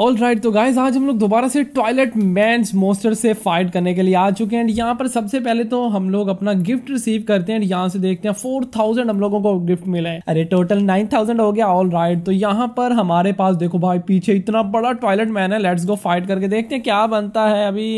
all right right, तो guys आज हम लोग दोबारा से टॉयलेट मैं मोस्टर से फाइट करने के लिए आ चुके हैं एंड यहाँ पर सबसे पहले तो हम लोग अपना गिफ्ट रिसीव करते हैं यहाँ से देखते हैं फोर थाउजेंड हम लोगों को गिफ्ट मिला है अरे टोटल नाइन थाउजेंड हो गया ऑल राइट right, तो यहाँ पर हमारे पास देखो भाई पीछे इतना बड़ा टॉयलेट मैन है लेट्स गो फाइट करके देखते हैं क्या बनता है अभी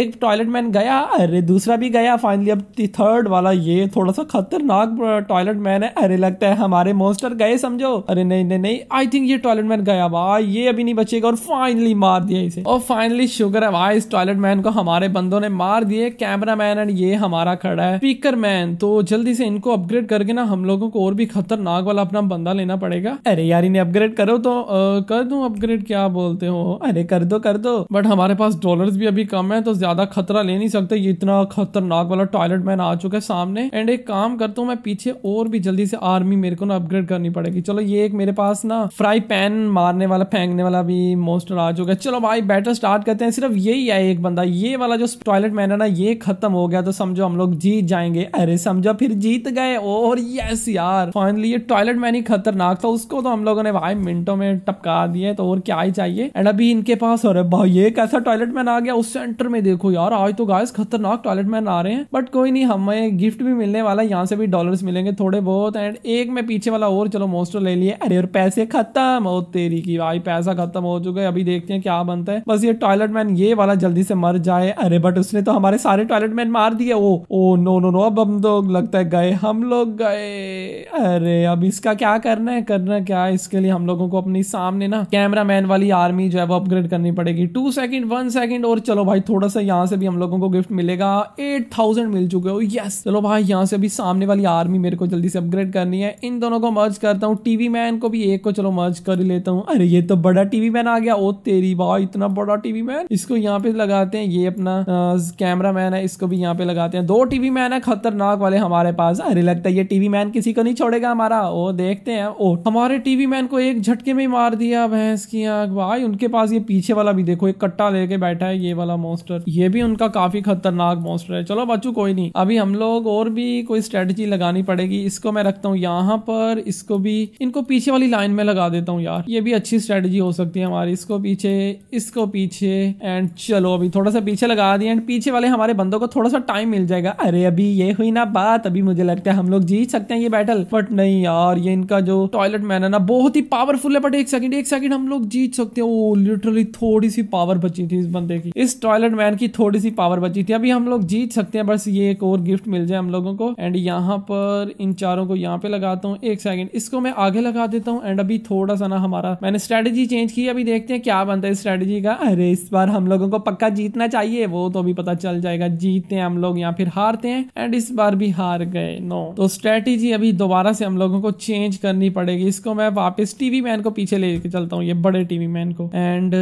एक टॉयलेट मैन गया अरे दूसरा भी गया फाइनली अब थर्ड वाला ये थोड़ा सा खतरनाक टॉयलेट मैन है अरे लगता है हमारे मोस्टर गए समझो अरे नहीं नहीं नहीं आई थिंक ये टॉयलेट मैन गया भाई ये अभी नहीं बचेगा और फाइनली मार दिया इसे और फाइनली शुगर है भाई इस टॉयलेट मैन को हमारे बंदों ने मार दिए कैमरा मैन एंड ये हमारा खड़ा है स्पीकर मैन तो जल्दी से इनको अपग्रेड करके ना हम लोगों को और भी खतरनाक वाला अपना बंदा लेना पड़ेगा अरे यार इन्हें अपग्रेड करो तो आ, कर दू अपग्रेड क्या बोलते हो अरे कर दो कर दो बट हमारे पास डॉलर भी अभी कम है तो ज्यादा खतरा ले नहीं सकते इतना खतरनाक वाला टॉयलेट मैन आ चुका है सामने एंड एक काम करता हूँ मैं पीछे और भी जल्दी से आर्मी मेरे को ना अपग्रेड करनी पड़ेगी चलो ये एक मेरे पास ना फ्राई पैन मारने वाला फेंकने वाला भी ऑलमोस्ट राज हो गया चलो भाई बैटल स्टार्ट करते हैं सिर्फ यही है एक बंदा ये वाला जो टॉयलेट मैन है ना ये खत्म हो गया तो समझो हम लोग जीत जाएंगे अरे समझो फिर जीत गए और यस यार फाइनली ये टॉयलेट मैन ही खतरनाक था उसको तो हम लोगों ने भाई मिनटों में टपका दिया तो और क्या ही चाहिए एंड अभी इनके पास और भाई ये कैसा टॉयलेट मैन आ गया उस सेंटर में देखो यार आज तो गाय खतरनाक टॉयलेट मैन आ रहे हैं बट कोई नहीं हमें गिफ्ट भी मिलने वाला है यहाँ से भी डॉलर मिलेंगे थोड़े बहुत एंड एक में पीछे वाला और चलो मोस्टर ले लिए अरे और पैसे खत्म हो तेरी की भाई पैसा खत्म हो चुका है अभी देखते हैं क्या बनता है बस ये टॉयलेट मैन ये वाला जल्दी से मर जाए अरे बट उसने तो हमारे सारे टॉयलेट मैन मार दिए oh oh no no no अब हम लोग तो लगता है गए हम लोग गए अरे अब इसका क्या करना है करना क्या इसके लिए हम लोगों को अपनी सामने ना कैमरा मैन वाली आर्मी जो है वो अपग्रेड करनी पड़ेगी टू सेकंड वन सेकंड और चलो भाई थोड़ा सा यहाँ से भी हम लोगों को गिफ्ट मिलेगा एट थाउजेंड मिल चुके हो यस चलो भाई यहाँ से भी सामने वाली आर्मी मेरे को जल्दी से अपग्रेड करनी है इन दोनों को मर्ज करता हूँ टीवी मैन को भी एक को चलो मर्ज कर लेता हूँ अरे ये तो बड़ा टीवी मैन आ आ गया ओ तेरी वाह इतना बड़ा टीवी मैन इसको यहाँ पे लगाते हैं ये अपना कैमरा मैन है इसको भी यहाँ पे लगाते हैं दो टीवी मैन है खतरनाक वाले हमारे पास अरे लगता है ये टीवी मैन किसी को नहीं छोड़ेगा हमारा ओ देखते हैं ओ हमारे टीवी मैन को एक झटके में मार दिया भैंस की आग भाई उनके पास ये पीछे वाला भी देखो एक कट्टा लेके बैठा है ये वाला मोस्टर ये भी उनका काफी खतरनाक मोस्टर है चलो बच्चू कोई नहीं अभी हम लोग और भी कोई स्ट्रेटजी लगानी पड़ेगी इसको मैं रखता हूँ यहाँ पर इसको भी इनको पीछे वाली लाइन में लगा देता हूँ यार ये भी अच्छी स्ट्रेटजी हो सकती है हमारी और इसको पीछे इसको पीछे एंड चलो अभी थोड़ा सा पीछे लगा दिए एंड पीछे वाले हमारे बंदों को थोड़ा सा टाइम मिल जाएगा अरे अभी ये हुई ना बात अभी मुझे लगता है हम लोग जीत सकते हैं ये बैटल बट नहीं यार ये इनका जो टॉयलेट मैन है ना बहुत ही पावरफुल है बट एक सेकंड एक सेकंड हम लोग जीत सकते हैं ओ oh, लिटरली थोड़ी सी पावर बची थी इस बंदे की इस टॉयलेट मैन की थोड़ी सी पावर बची थी अभी हम लोग जीत सकते हैं बस ये एक और गिफ्ट मिल जाए हम लोगों को एंड यहाँ पर इन चारों को यहाँ पे लगाता हूँ एक सेकंड इसको मैं आगे लगा देता हूँ एंड अभी थोड़ा सा ना हमारा मैंने स्ट्रेटेजी चेंज की अभी देख देखते हैं क्या बनता है स्ट्रेटजी का अरे इस बार हम लोगों को पक्का जीतना चाहिए वो तो अभी पता चल जाएगा जीतते हैं हम लोग या फिर हारते हैं एंड इस बार भी हार गए नो तो स्ट्रेटजी अभी दोबारा से हम लोगों को चेंज करनी पड़ेगी इसको मैं वापस टीवी मैन को पीछे लेके चलता हूँ ये बड़े टीवी मैन को एंड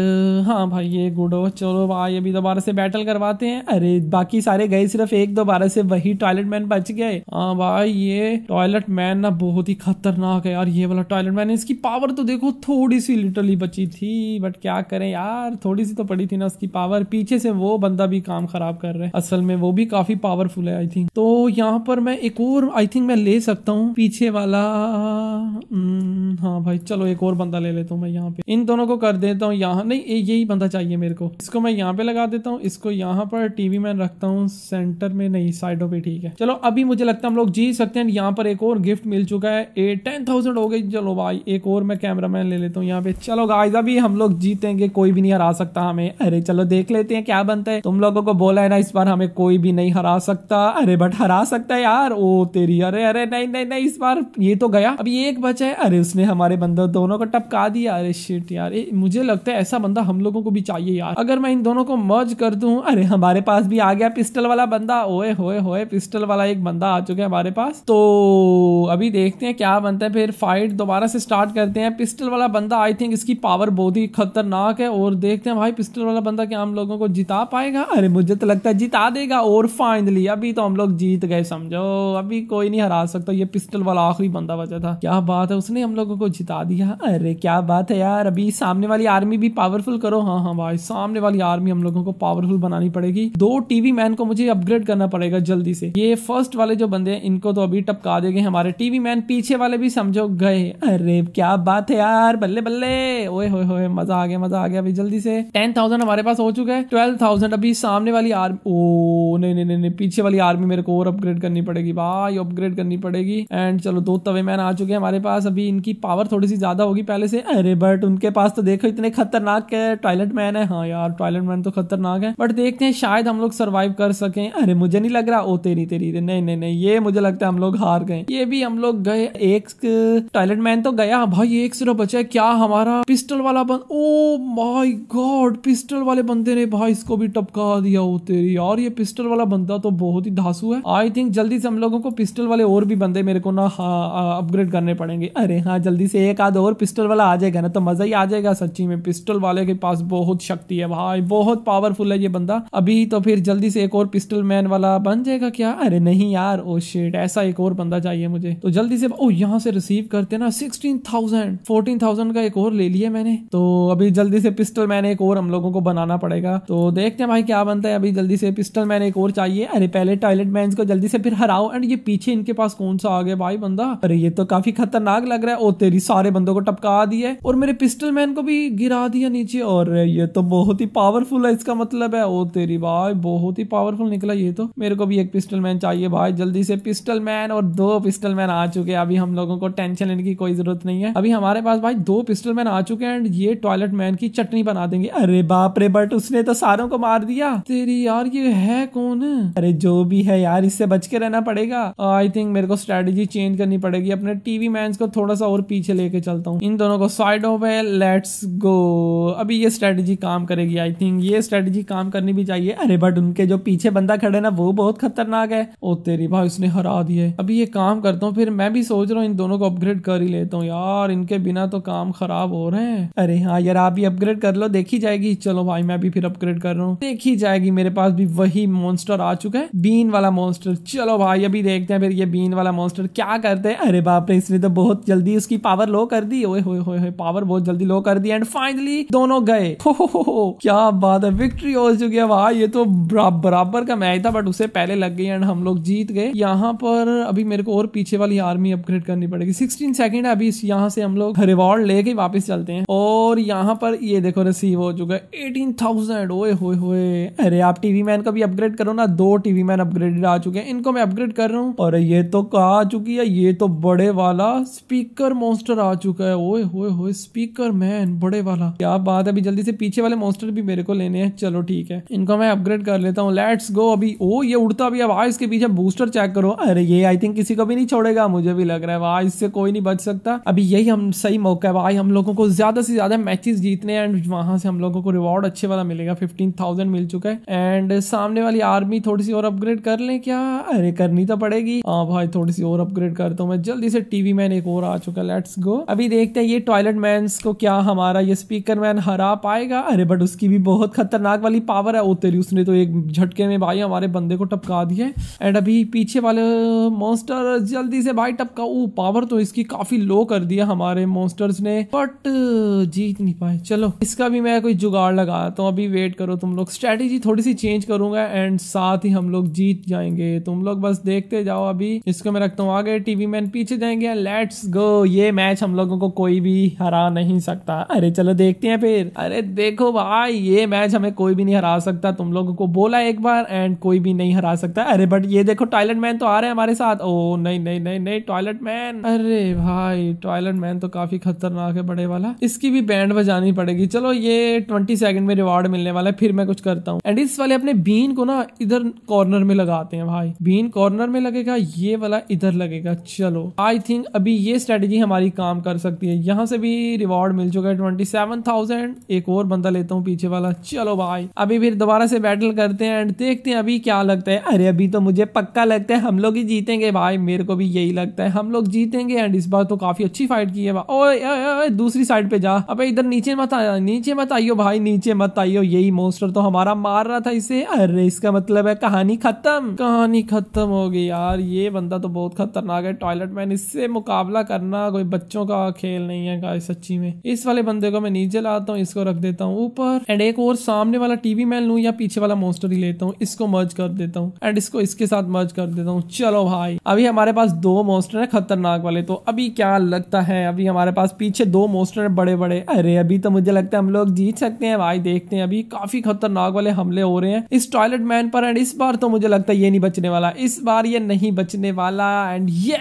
हाँ भाई ये गुडो चलो भाई अभी दोबारा से बैटल करवाते हैं अरे बाकी सारे गए सिर्फ एक दोबारा से वही टॉयलेट मैन बच गए हाँ भाई ये टॉयलेट मैन ना बहुत ही खतरनाक है यार ये वाला टॉयलेट मैन इसकी पावर तो देखो थोड़ी सी लिटरली बची थी थी बट क्या करें यार थोड़ी सी तो पड़ी थी ना उसकी पावर पीछे से वो बंदा भी काम खराब कर रहा है असल में वो भी काफी पावरफुल है आई थिंक तो यहाँ पर मैं एक और आई थिंक मैं ले सकता हूँ पीछे वाला हम्म, हाँ भाई चलो एक और बंदा ले लेता हूँ मैं यहाँ पे इन दोनों को कर देता हूँ यहाँ नहीं यही बंदा चाहिए मेरे को इसको मैं यहाँ पे लगा देता हूँ इसको यहाँ पर टीवी मैन रखता हूँ सेंटर में नहीं साइडों पे ठीक है चलो अभी मुझे लगता है हम लोग जी सकते हैं यहाँ पर एक और गिफ्ट मिल चुका है ए टेन थाउजेंड हो गई चलो भाई एक और मैं कैमरा मैन ले लेता हूँ यहाँ पे चलो गाइज अभी हम हम लोग जीतेंगे कोई भी नहीं हरा सकता हमें अरे चलो देख लेते हैं क्या बनता है तुम लोगों को बोला है ना इस बार हमें कोई भी नहीं हरा सकता अरे बट हरा सकता है यार ओ तेरी अरे अरे नहीं नहीं नहीं इस बार ये तो गया अभी एक बचा है अरे उसने हमारे बंदर दोनों को टपका दिया अरे शिट यार ए, मुझे लगता है ऐसा बंदा हम लोगों को भी चाहिए यार अगर मैं इन दोनों को मर्ज कर दू अरे हमारे पास भी आ गया पिस्टल वाला बंदा ओए होए होए पिस्टल वाला एक बंदा आ चुका है हमारे पास तो अभी देखते हैं क्या बनता है फिर फाइट दोबारा से स्टार्ट करते हैं पिस्टल वाला बंदा आई थिंक इसकी पावर बहुत ही ही खतरनाक है और देखते हैं भाई पिस्टल वाला बंदा क्या हम लोगों को जिता पाएगा अरे मुझे तो लगता है जिता देगा और फाइनली अभी तो हम लोग जीत गए समझो अभी कोई नहीं हरा सकता ये पिस्टल वाला आखिरी बंदा बचा था क्या बात है उसने हम लोगों को जिता दिया अरे क्या बात है यार अभी सामने वाली आर्मी भी पावरफुल करो हाँ हाँ भाई सामने वाली आर्मी हम लोगों को पावरफुल बनानी पड़ेगी दो टीवी मैन को मुझे अपग्रेड करना पड़ेगा जल्दी से ये फर्स्ट वाले जो बंदे हैं इनको तो अभी टपका देंगे हमारे टीवी मैन पीछे वाले भी समझो गए अरे क्या बात है यार बल्ले बल्ले ओए होए होए मजा आ गया मजा आ गया अभी जल्दी से टेन थाउजेंड हमारे पास हो चुका है ट्वेल्व थाउजेंड अभी सामने वाली आर्मी ओ नहीं नहीं नहीं पीछे वाली आर्मी मेरे को और अपग्रेड करनी पड़ेगी भाई अपग्रेड करनी पड़ेगी एंड चलो दो तवे मैन आ चुके हैं हमारे पास अभी इनकी पावर थोड़ी सी ज्यादा होगी पहले से अरे बट उनके पास तो देखो इतने खतरनाक है टॉयलेट मैन है हाँ यार टॉयलेट मैन तो खतरनाक है बट देखते हैं शायद हम लोग सर्वाइव कर सके अरे मुझे नहीं लग रहा ओ तेरी तेरी नहीं नहीं नहीं ये मुझे लगता है हम लोग हार गए ये भी हम लोग गए एक टॉयलेट मैन तो गया हाँ भाई एक सिर्फ बचा क्या हमारा पिस्टल वाला बंद ओ माय गॉड पिस्टल वाले बंदे ने भाई इसको भी टपका दिया हो तेरी यार ये पिस्टल वाला बंदा तो बहुत ही धासु है आई थिंक जल्दी से हम लोगों को पिस्टल वाले और भी बंदे मेरे को ना अपग्रेड हाँ, करने पड़ेंगे अरे हाँ जल्दी से एक आध और पिस्टल वाला आ जाएगा ना तो मजा ही आ जाएगा सच्ची में पिस्टल वाले के पास बहुत शक्ति है भाई बहुत पावरफुल है ये बंदा अभी तो फिर जल्दी से एक और पिस्टल मैन वाला बन जाएगा क्या अरे नहीं यार ओ शेट ऐसा एक और बंदा चाहिए मुझे तो जल्दी से ओ यहाँ से रिसीव करते ना सिक्सटीन थाउजेंड फोर्टीन थाउजेंड का एक और ले लिया मैंने तो अभी जल्दी से पिस्टल मैन एक और हम लोगों को बनाना पड़ेगा तो देखते हैं भाई क्या बनता है अभी जल्दी से पिस्टल मैन एक और चाहिए अरे पहले टॉयलेट मैन को जल्दी से फिर हराओ एंड ये पीछे इनके पास कौन सा आ गया भाई बंदा अरे ये तो काफी खतरनाक लग रहा है ओ तेरी सारे बंदों को टपका दिया और मेरे पिस्टल मैन को भी गिरा दिया नीचे और ये तो बहुत ही पावरफुल है इसका मतलब है ओ तेरी भाई बहुत ही पावरफुल निकला ये तो मेरे को भी एक पिस्टल मैन चाहिए भाई जल्दी से पिस्टल मैन और दो पिस्टल मैन आ चुके हैं अभी हम लोगों को टेंशन लेने की कोई जरूरत नहीं है अभी हमारे पास भाई दो पिस्टल मैन आ चुके हैं एंड ये पे टॉयलेट मैन की चटनी बना देंगे अरे बाप रे बट उसने तो सारों को मार दिया तेरी यार ये है कौन अरे जो भी है यार इससे बच के रहना पड़ेगा आई थिंक मेरे को स्ट्रेटेजी चेंज करनी पड़ेगी अपने टीवी मैन को थोड़ा सा और पीछे लेके चलता हूँ इन दोनों को साइड ऑफ है लेट्स गो अभी ये स्ट्रेटेजी काम करेगी आई थिंक ये स्ट्रेटेजी काम करनी भी चाहिए अरे बट उनके जो पीछे बंदा खड़े ना वो बहुत खतरनाक है ओ तेरी भाई उसने हरा दिया अभी ये काम करता हूँ फिर मैं भी सोच रहा हूँ इन दोनों को अपग्रेड कर ही लेता हूँ यार इनके बिना तो काम खराब हो रहे हैं अरे हाँ यार आप भी अपग्रेड कर लो देखी जाएगी चलो भाई मैं भी फिर अपग्रेड कर रहा हूँ देखी जाएगी मेरे पास भी वही मॉन्स्टर आ चुका है बीन वाला मॉन्स्टर चलो भाई अभी देखते हैं फिर ये बीन वाला मॉन्स्टर क्या करते हैं अरे बाप रे इसने तो बहुत जल्दी उसकी पावर लो कर दी ओए होए होए पावर बहुत जल्दी लो कर दी एंड फाइनली दोनों गए हो, हो, हो क्या बात है विक्ट्री हो चुकी है भाई ये तो बराबर का मैच था बट उसे पहले लग गई एंड हम लोग जीत गए यहाँ पर अभी मेरे को और पीछे वाली आर्मी अपग्रेड करनी पड़ेगी सिक्सटीन सेकेंड है अभी यहाँ से हम लोग रिवॉर्ड लेके वापस चलते हैं और और यहाँ पर ये देखो रिसीव हो चुका है एटीन थाउजेंड ओए होए होए अरे आप टीवी मैन का भी अपग्रेड करो ना दो टीवी मैन अपग्रेडेड आ चुके हैं इनको मैं अपग्रेड कर रहा हूँ और ये तो कहा आ चुकी है ये तो बड़े वाला स्पीकर मोस्टर आ चुका है ओए होए होए स्पीकर मैन बड़े वाला क्या बात है अभी जल्दी से पीछे वाले मोस्टर भी मेरे को लेने हैं चलो ठीक है इनको मैं अपग्रेड कर लेता हूँ लेट्स गो अभी ओ ये उड़ता अभी अब आज के पीछे बूस्टर चेक करो अरे ये आई थिंक किसी को भी नहीं छोड़ेगा मुझे भी लग रहा है वहा इससे कोई नहीं बच सकता अभी यही हम सही मौका है भाई हम लोगों को ज्यादा से ज्यादा मैचेस जीतने एंड वहां से हम लोगों को रिवॉर्ड अच्छे वाला मिलेगा फिफ्टीन थाउजेंड मिल चुका है एंड सामने वाली आर्मी थोड़ी सी और अपग्रेड कर लें क्या अरे करनी तो पड़ेगी हाँ भाई थोड़ी सी और अपग्रेड करता हूँ मैं जल्दी से टीवी मैन एक और आ चुका है लेट्स गो अभी देखते हैं ये टॉयलेट मैन को क्या हमारा ये स्पीकर मैन हरा पाएगा अरे बट उसकी भी बहुत खतरनाक वाली पावर है उतरी उसने तो एक झटके में भाई हमारे बंदे को टपका दिया एंड अभी पीछे वाले मोस्टर जल्दी से भाई टपका पावर तो इसकी काफी लो कर दिया हमारे मोस्टर्स ने बट जी जीत नहीं पाए चलो इसका भी मैं कोई जुगाड़ लगा तो अभी वेट करो तुम लोग स्ट्रेटेजी थोड़ी सी चेंज करूंगा एंड साथ ही हम लोग जीत जाएंगे तुम लोग बस देखते जाओ अभी इसको मैं रखता हूँ आगे टीवी मैन पीछे जाएंगे लेट्स गो ये मैच हम लोगों को कोई भी हरा नहीं सकता अरे चलो देखते हैं फिर अरे देखो भाई ये मैच हमें कोई भी नहीं हरा सकता तुम लोगों को बोला एक बार एंड कोई भी नहीं हरा सकता अरे बट ये देखो टॉयलेट मैन तो आ रहे हैं हमारे साथ ओ नहीं नहीं नहीं नहीं टॉयलेट मैन अरे भाई टॉयलेट मैन तो काफी खतरनाक है बड़े वाला इसकी भी बैंड बैंड जानी पड़ेगी चलो ये ट्वेंटी सेकंड में रिवार्ड मिलने वाला है फिर मैं कुछ करता हूँ एंड इस वाले अपने बीन को ना इधर कॉर्नर में लगाते हैं भाई बीन कॉर्नर में लगेगा ये वाला इधर लगेगा चलो आई थिंक अभी ये स्ट्रेटेजी हमारी काम कर सकती है यहाँ से भी रिवॉर्ड मिल चुका है ट्वेंटी एक और बंदा लेता हूँ पीछे वाला चलो भाई अभी फिर दोबारा से बैटल करते हैं एंड देखते हैं अभी क्या लगता है अरे अभी तो मुझे पक्का लगता है हम लोग ही जीतेंगे भाई मेरे को भी यही लगता है हम लोग जीतेंगे एंड इस बार तो काफी अच्छी फाइट की है ओ, ओ, ओ, दूसरी साइड पे जा अबे इधर नीचे मत आया नीचे मत आइयो भाई नीचे मत आइयो यही मोस्टर तो हमारा मार रहा था इसे अरे इसका मतलब है कहानी खत्म कहानी खत्म हो गई यार ये बंदा तो बहुत खतरनाक है टॉयलेट मैन इससे मुकाबला करना कोई बच्चों का खेल नहीं है गाइस सच्ची में इस वाले बंदे को मैं नीचे लाता हूँ इसको रख देता हूँ ऊपर एंड एक और सामने वाला टीवी मैन लू या पीछे वाला मोस्टर ही लेता हूँ इसको मर्ज कर देता हूँ एंड इसको इसके साथ मर्ज कर देता हूँ चलो भाई अभी हमारे पास दो मोस्टर है खतरनाक वाले तो अभी क्या लगता है अभी हमारे पास पीछे दो मोस्टर है बड़े बड़े अरे अभी तो मुझे लगता है हम लोग जीत सकते हैं भाई देखते हैं अभी काफी खतरनाक वाले हमले हो रहे हैं इस टॉयलेट मैन पर एंड इस बार तो मुझे लगता है ये नहीं बचने वाला इस बार ये नहीं बचने वाला एंड ये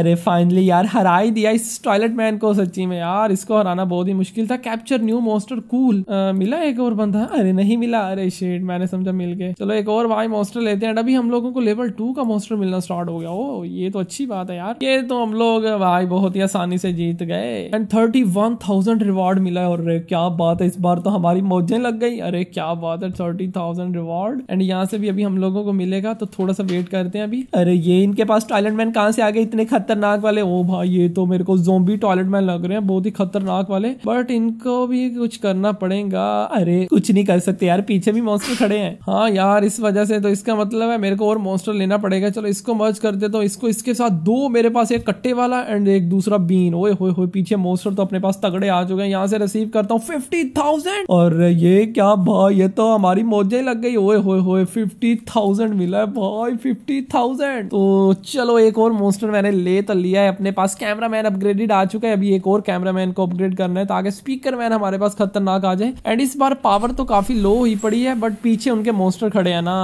अरे फाइनली यार हरा ही दिया इस टॉयलेट मैन को सच्ची में यार इसको हराना बहुत ही मुश्किल था कैप्चर न्यू मोस्टर कूल मिला एक और बंदा अरे नहीं मिला अरे शेड मैंने समझा मिल गए चलो एक और भाई मोस्टर लेते हैं अभी हम लोगों को लेवल टू का मोस्टर मिलना स्टार्ट हो गया ओ ये तो अच्छी बात है यार ये तो हम लोग भाई बहुत ही आसानी से जीत गए and thirty one thousand thousand reward मिला है और क्या बात है इस बार तो हमारी मौजें लग गई अरे क्या बात है थर्टी थाउजेंड रिवॉर्ड एंड यहाँ से भी अभी हम लोगों को मिलेगा तो थोड़ा सा वेट करते हैं अभी अरे ये इनके पास टॉयलेट मैन कहाँ से आ गए इतने खतरनाक वाले ओ भाई ये तो मेरे को जोम्बी टॉयलेट मैन लग रहे हैं बहुत ही खतरनाक वाले बट इनको भी कुछ करना पड़ेगा अरे कुछ नहीं कर सकते यार पीछे भी मॉन्स्टर खड़े हैं हाँ यार इस वजह से तो इसका मतलब है मेरे को और मॉन्स्टर लेना पड़ेगा चलो इसको मर्ज कर देता तो हूँ इसको इसके साथ दो मेरे पास एक कट्टे वाला एंड एक दूसरा बीन ओए होए होए पीछे मॉन्स्टर तो अपने पास तगड़े आ चुके हैं यहाँ से रिसीव करता हूँ फिफ्टी थाउजेंड और ये क्या भाई ये तो हमारी मौजे लग गई ओए होए होए फिफ्टी थाउजेंड मिला है भाई फिफ्टी थाउजेंड तो चलो एक और मोस्टर मैंने ले तो लिया है अपने पास कैमरा मैन अपग्रेडेड आ चुका है अभी एक और कैमरा मैन को अपग्रेड करना है ताकि स्पीकर मैन हमारे पास खतरनाक आ जाए एंड इस बार पावर तो काफी लो ही पड़ी है बट पीछे उनके मोस्टर खड़े है ना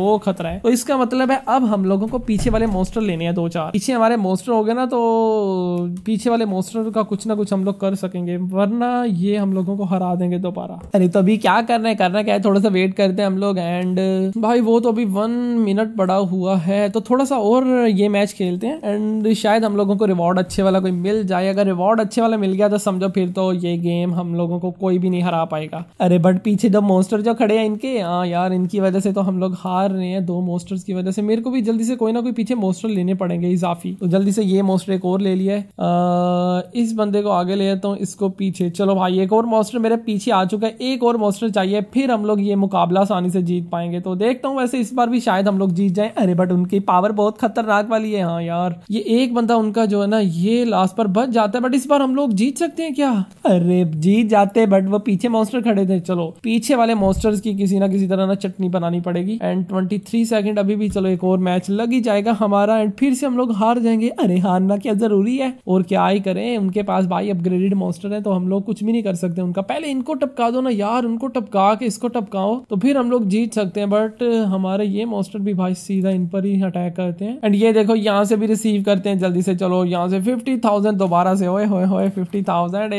वो खतरा है तो इसका मतलब है अब हम लोगों को पीछे वाले मोस्टर लेने हैं दो चार पीछे हमारे मोस्टर हो गए ना तो पीछे वाले मोस्टर का कुछ ना कुछ हम लोग कर सकेंगे वरना ये हम लोगों को हरा देंगे दोबारा अरे तो अभी क्या कर रहे हैं करना क्या है थोड़ा सा वेट करते हैं हम लोग एंड भाई वो तो अभी वन मिनट पड़ा हुआ है तो थोड़ा सा और ये मैच खेलते हैं एंड शायद हम लोगों को रिवॉर्ड अच्छे वाला कोई मिल जाए अगर रिवॉर्ड अच्छे वाला मिल गया तो समझो फिर तो ये गेम हम लोगों को कोई भी नहीं हरा पाएगा अरे बट पीछे दो मोस्टर जो खड़े हैं इनके हाँ यार इनकी वजह से तो हम लोग हार रहे हैं दो मोस्टर्स की वजह से मेरे को भी जल्दी से कोई ना कोई पीछे मोस्टर लेने पड़ेंगे इजाफी तो जल्दी से ये मोस्टर एक और ले लिया है इस बंदे को आगे ले जाता हूँ इसको पीछे चलो भाई एक और मॉन्स्टर मेरे पीछे आ चुका है एक और मॉन्स्टर चाहिए फिर हम लोग ये मुकाबला आसानी से जीत पाएंगे तो देखता हूँ वैसे इस बार भी शायद हम लोग जीत जाए अरे बट उनकी पावर बहुत खतरनाक वाली है हाँ यार ये एक बंदा उनका जो है ना ये लास्ट पर बच जाता है बट इस बार हम लोग जीत सकते हैं क्या अरे जीत जाते बट वो पीछे मॉन्स्टर खड़े थे चलो पीछे वाले मॉन्स्टर्स की किसी ना किसी तरह ना चटनी बनानी पड़ेगी एंड ट्वेंटी थ्री सेकेंड अभी भी चलो एक और मैच लग ही जाएगा हमारा एंड फिर से हम लोग हार जाएंगे अरे हारना क्या जरूरी है और क्या ही करें उनके पास भाई अपग्रेडेड मॉन्स्टर है हैं तो हम लोग कुछ भी नहीं कर सकते उनका पहले इनको टपका दो ना यार उनको टपका के इसको टपकाओ तो फिर हम लोग जीत सकते हैं बट हमारे ये मोस्टर भी भाई सीधा इन पर ही अटैक करते हैं एंड ये देखो यहाँ से भी रिसीव करते हैं जल्दी से चलो यहाँ से फिफ्टी दोबारा से होए होए होए फिफ्टी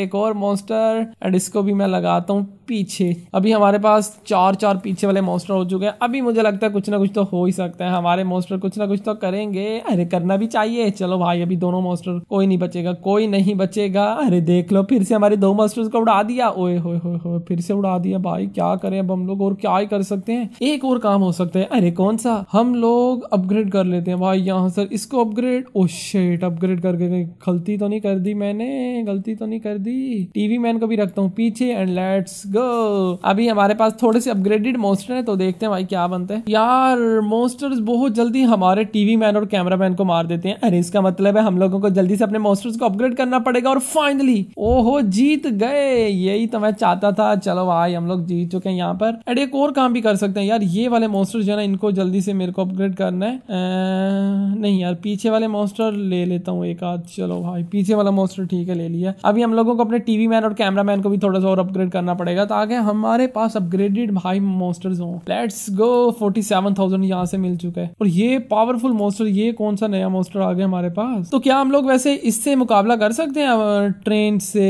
एक और मोस्टर एंड इसको भी मैं लगाता हूँ पीछे अभी हमारे पास चार चार पीछे वाले मोस्टर हो चुके हैं अभी मुझे लगता है कुछ ना कुछ तो हो ही सकता है हमारे मोस्टर कुछ ना कुछ तो करेंगे अरे करना भी चाहिए चलो भाई अभी दोनों मोस्टर कोई नहीं बचेगा कोई नहीं बचेगा अरे देख लो फिर से हमारे दो मोस्टर को उड़ा दिया ओए हो हो फिर से उड़ा दिया भाई क्या करें अब हम लोग और क्या ही कर सकते हैं एक और काम हो सकता है अरे कौन सा हम लोग अपग्रेड कर लेते हैं भाई यहाँ सर इसको अपग्रेड ओ शेट अपग्रेड करके गलती तो नहीं कर दी मैंने गलती तो नहीं कर दी टीवी मैन को भी रखता हूँ पीछे एंड लेट्स गो गो अभी हमारे पास थोड़े से अपग्रेडेड मोस्टर है तो देखते हैं भाई क्या बनते हैं यार मोस्टर्स बहुत जल्दी हमारे टीवी मैन और कैमरा मैन को मार देते हैं अरे इसका मतलब है हम लोगों को जल्दी से अपने मोस्टर्स को अपग्रेड करना पड़ेगा और फाइनली ओहो जीत गए यही तो मैं चाहता था चलो भाई हम लोग जीत चुके हैं यहाँ पर एंड एक और काम भी कर सकते हैं यार ये वाले मोस्टर जो है ना इनको जल्दी से मेरे को अपग्रेड करना है नहीं यार पीछे वाले मोस्टर ले लेता हूँ एक आध चलो भाई पीछे वाला मोस्टर ठीक है ले लिया अभी हम लोगों को अपने टीवी मैन और कैमरा मैन को भी थोड़ा सा और अपग्रेड करना पड़ेगा साथ आ गए हमारे पास अपग्रेडेड हाई मोस्टर्स हो let's go forty seven thousand यहाँ से मिल चुका है और ये पावरफुल मोस्टर ये कौन सा नया मोस्टर आ गया हमारे पास तो क्या हम लोग वैसे इससे मुकाबला कर सकते हैं ट्रेन से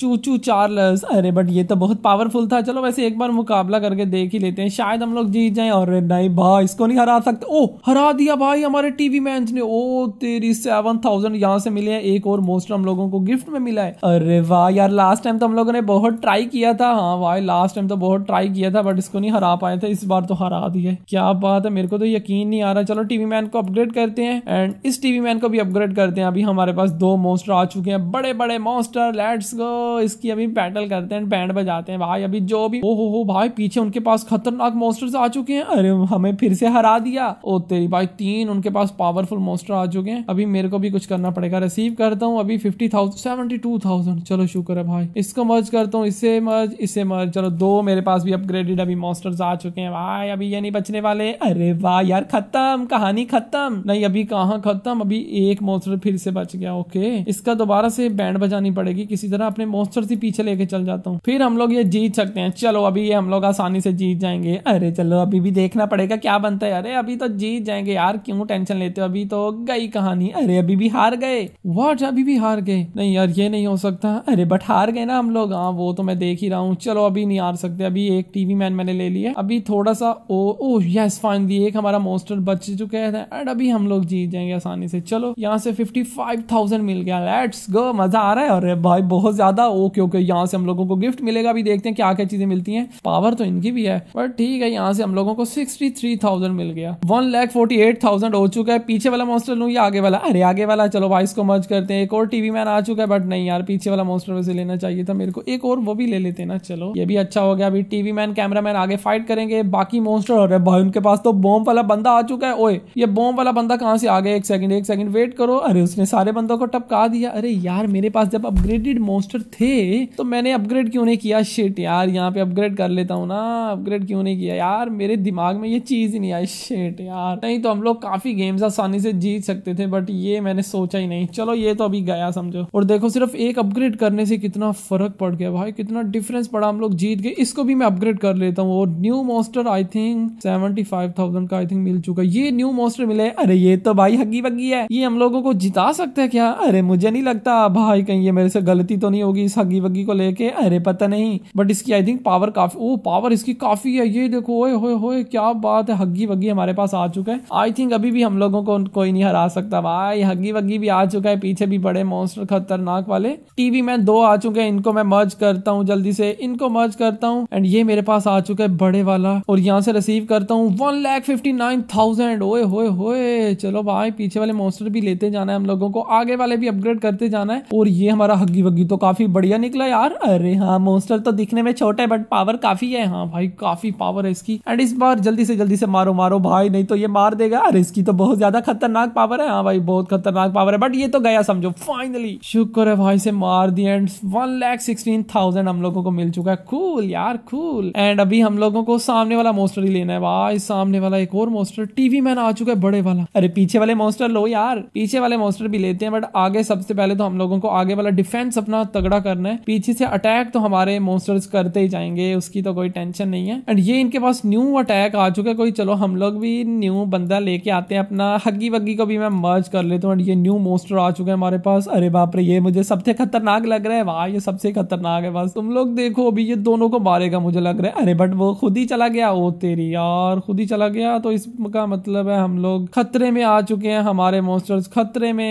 चूचू चार्लस अरे बट ये तो बहुत पावरफुल था चलो वैसे एक बार मुकाबला करके देख ही लेते हैं शायद हम लोग जीत जाए और नहीं भाई इसको नहीं हरा सकते ओ हरा दिया भाई हमारे टीवी मैं ने ओ तेरी सेवन थाउजेंड यहाँ से मिले हैं एक और मोस्टर हम लोगों को गिफ्ट में मिला है अरे वाह यार लास्ट टाइम तो हम लोगों ने बहुत ट्राई किया था हाँ भाई लास्ट टाइम तो बहुत ट्राई किया था बट इसको नहीं हरा पाए थे इस बार तो हरा दिए क्या बात है मेरे को तो यकीन नहीं आ रहा चलो टीवी मैन को अपग्रेड करते हैं एंड इस टीवी मैन को भी अपग्रेड करते हैं अभी हमारे पास दो मोस्टर आ चुके हैं बड़े बड़े मोस्टर लेट्स गो इसकी अभी बैटल करते हैं बैंड बजाते हैं भाई अभी जो भी ओ हो हो भाई पीछे उनके पास खतरनाक मोस्टर्स आ चुके हैं अरे हमें फिर से हरा दिया ओ तेरी भाई तीन उनके पास पावरफुल मोस्टर आ चुके हैं अभी मेरे को भी कुछ करना पड़ेगा रिसीव करता हूँ अभी fifty thousand seventy two thousand चलो शुक्र है भाई इसको मर्ज करता हूँ इससे मर्ज इससे मर चलो दो मेरे पास भी अपग्रेडेड अभी मॉन्स्टर्स आ चुके हैं वाह अभी ये नहीं बचने वाले अरे वाह यार खत्म कहानी खत्म नहीं अभी कहाँ खत्म अभी एक मॉन्स्टर फिर से बच गया ओके इसका दोबारा से बैंड बजानी पड़ेगी किसी तरह अपने मॉन्स्टर से पीछे लेके चल जाता हूँ फिर हम लोग ये जीत सकते हैं चलो अभी ये हम लोग आसानी से जीत जाएंगे अरे चलो अभी भी देखना पड़ेगा क्या बनता है अरे अभी तो जीत जाएंगे यार क्यों टेंशन लेते हो अभी तो गई कहानी अरे अभी भी हार गए वॉट अभी भी हार गए नहीं यार ये नहीं हो सकता अरे बट हार गए ना हम लोग हाँ वो तो मैं देख ही रहा हूँ हूँ चलो अभी नहीं आ सकते अभी एक टीवी मैन मैंने ले लिया अभी थोड़ा सा ओ ओ यस फाइनली एक हमारा मोस्टर बच चुके हैं एंड अभी हम लोग जीत जाएंगे आसानी से चलो यहाँ से फिफ्टी फाइव थाउजेंड मिल गया लेट्स गो मजा आ रहा है अरे भाई बहुत ज्यादा ओ क्योंकि यहाँ से हम लोगों को गिफ्ट मिलेगा अभी देखते हैं क्या क्या चीजें मिलती है पावर तो इनकी भी है पर ठीक है यहाँ से हम लोगों को सिक्सटी थ्री थाउजेंड मिल गया one lakh forty eight thousand हो चुका है पीछे वाला मोस्टर लू या आगे वाला अरे आगे वाला चलो भाई इसको मर्ज करते हैं एक और टीवी मैन आ चुका है बट नहीं यार पीछे वाला मोस्टर वैसे लेना चाहिए था मेरे को एक और वो भी ले लेते ना चलो ये भी अच्छा हो गया अभी टीवी मैन कैमरा मैन आगे फाइट करेंगे बाकी मोस्टर हो रहे भाई उनके पास तो बॉम्ब वाला बंदा आ चुका है ओए ये बॉम्ब वाला बंदा कहाँ से आ गया एक सेकंड एक सेकंड वेट करो अरे उसने सारे बंदों को टपका दिया अरे यार मेरे पास जब अपग्रेडेड मोस्टर थे तो मैंने अपग्रेड क्यों नहीं किया शिट यार यहाँ पे अपग्रेड कर लेता हूँ ना अपग्रेड क्यों नहीं किया यार मेरे दिमाग में ये चीज ही नहीं आई शिट यार नहीं तो हम लोग काफी गेम्स आसानी से जीत सकते थे बट ये मैंने सोचा ही नहीं चलो ये तो अभी गया समझो और देखो सिर्फ एक अपग्रेड करने से कितना फर्क पड़ गया भाई कितना डिफरेंस पड़ा हम लोग जीत गए इसको भी मैं अपग्रेड कर लेता हूँ और new monster I think seventy five thousand का आई थिंक मिल चुका ये न्यू मोस्टर मिले अरे ये तो भाई हगी बगी है ये हम लोगों को जिता सकते हैं क्या अरे मुझे नहीं लगता भाई कहीं ये मेरे से गलती तो नहीं होगी इस हगी बगी को लेके अरे पता नहीं बट इसकी आई थिंक पावर काफी ओ पावर इसकी काफी है ये देखो ओए होए होए क्या बात है हग्गी वग्गी हमारे पास आ चुका है आई थिंक अभी भी हम लोगों को कोई नहीं हरा सकता भाई हग्गी वग्गी भी आ चुका है पीछे भी बड़े मॉन्स्टर खतरनाक वाले टीवी में दो आ चुके हैं इनको मैं मर्ज करता हूँ जल्दी से इनको मर्ज करता हूँ एंड ये मेरे पास आ चुका है बड़े वाला और यहाँ से रिसीव करता हूँ one lakh fifty nine thousand ओए होए होए चलो भाई पीछे वाले मोस्टर भी लेते जाना है हम लोगों को आगे वाले भी अपग्रेड करते जाना है और ये हमारा हग्गी वग्गी तो काफी बढ़िया निकला यार अरे हाँ मोस्टर तो दिखने में छोटा है बट पावर काफी है हाँ भाई काफी पावर है इसकी एंड इस बार जल्दी से जल्दी से मारो मारो भाई नहीं तो ये मार देगा अरे इसकी तो बहुत ज्यादा खतरनाक पावर है हाँ भाई बहुत खतरनाक पावर है बट ये तो गया समझो फाइनली शुक्र है भाई से मार दिया and one lakh sixteen thousand हम लोगों को मिल मिल चुका है कूल यार कूल एंड अभी हम लोगों को सामने वाला मोस्टर ही लेना है भाई सामने वाला एक और मोस्टर टीवी मैन आ चुका है बड़े वाला अरे पीछे वाले मोस्टर लो यार पीछे वाले मोस्टर भी लेते हैं बट आगे सबसे पहले तो हम लोगों को आगे वाला डिफेंस अपना तगड़ा करना है पीछे से अटैक तो हमारे मोस्टर्स करते ही जाएंगे उसकी तो कोई टेंशन नहीं है एंड ये इनके पास न्यू अटैक आ चुका है कोई चलो हम लोग भी न्यू बंदा लेके आते हैं अपना हग्गी वग्गी को भी मैं मर्ज कर लेता हूँ एंड ये न्यू मोस्टर आ चुका है हमारे पास अरे बाप रे ये मुझे सबसे खतरनाक लग रहा है वाह ये सबसे खतरनाक है बस तुम लोग देखो को अभी ये दोनों को मारेगा मुझे लग रहा है अरे बट वो खुद ही चला गया वो तेरी यार खुद ही चला गया तो इसका मतलब है हम लोग खतरे में आ चुके हैं हमारे मोस्टर्स खतरे में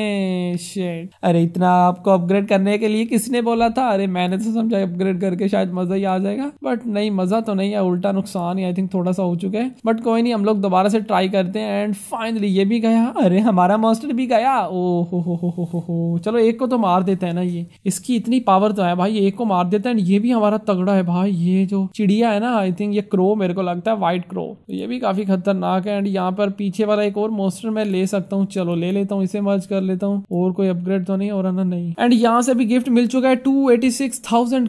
शेट अरे इतना आपको अपग्रेड करने के लिए किसने बोला था अरे मैंने तो समझा अपग्रेड करके शायद मजा ही आ जाएगा बट नहीं मजा तो नहीं है उल्टा नुकसान ही आई थिंक थोड़ा सा हो चुका है बट कोई नहीं हम लोग दोबारा से ट्राई करते हैं एंड फाइनली ये भी गया अरे हमारा मॉन्स्टर भी गया ओ हो हो हो हो हो चलो एक को तो मार देते हैं ना ये इसकी इतनी पावर तो है भाई एक को मार देते हैं ये भी हमारा तगड़ा है भाई ये जो चिड़िया है ना आई थिंक ये क्रो मेरे को लगता है व्हाइट क्रो तो ये भी काफी खतरनाक है एंड यहाँ पर पीछे वाला एक और मोस्टर मैं ले सकता हूँ चलो ले लेता हूँ इसे मर्ज कर लेता हूँ और कोई अपग्रेड तो नहीं हो रहा ना नहीं एंड यहाँ से भी गिफ्ट मिल चुका है टू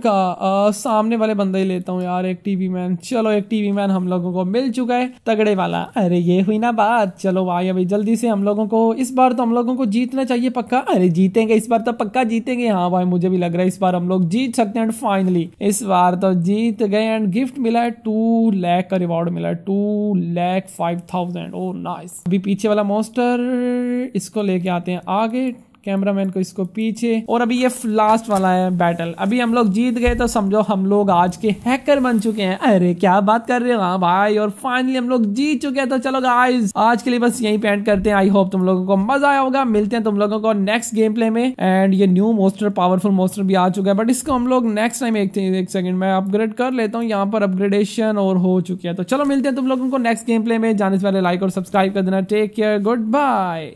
का आ, सामने वाले बंदा ही लेता हूँ यार एक टीवी मैन चलो एक टीवी मैन हम लोगों को मिल चुका है तगड़े वाला अरे ये हुई ना बात चलो भाई अभी जल्दी से हम लोगों को इस बार तो हम लोगों को जीतना चाहिए पक्का अरे जीतेंगे इस बार तो पक्का जीतेंगे हाँ भाई मुझे भी लग रहा है इस बार हम लोग जीत सकते हैं फाइनली इस बार तो जीत गए एंड गिफ्ट मिला है टू लैख का रिवॉर्ड मिला है two lakh five thousand oh nice अभी पीछे वाला मोस्टर इसको लेके आते हैं आगे कैमरामैन को इसको पीछे और अभी ये लास्ट वाला है बैटल अभी हम लोग जीत गए तो समझो हम लोग आज के हैकर बन चुके हैं अरे क्या बात कर रहे हो हाँ भाई और फाइनली हम लोग जीत चुके हैं तो चलो गाइस आज के लिए बस यही पेंट करते हैं आई होप तुम लोगों को मजा आया होगा मिलते हैं तुम लोगों को नेक्स्ट गेम प्ले में एंड ये न्यू मोस्टर पावरफुल मोस्टर भी आ चुका है बट इसको हम लोग नेक्स्ट टाइम एक, एक सेकंड में अपग्रेड कर लेता हूँ यहाँ पर अपग्रेडेशन और हो चुकी है तो चलो मिलते हैं तुम लोगों को नेक्स्ट गेम प्ले में जाने से पहले लाइक और सब्सक्राइब कर देना टेक केयर गुड बाय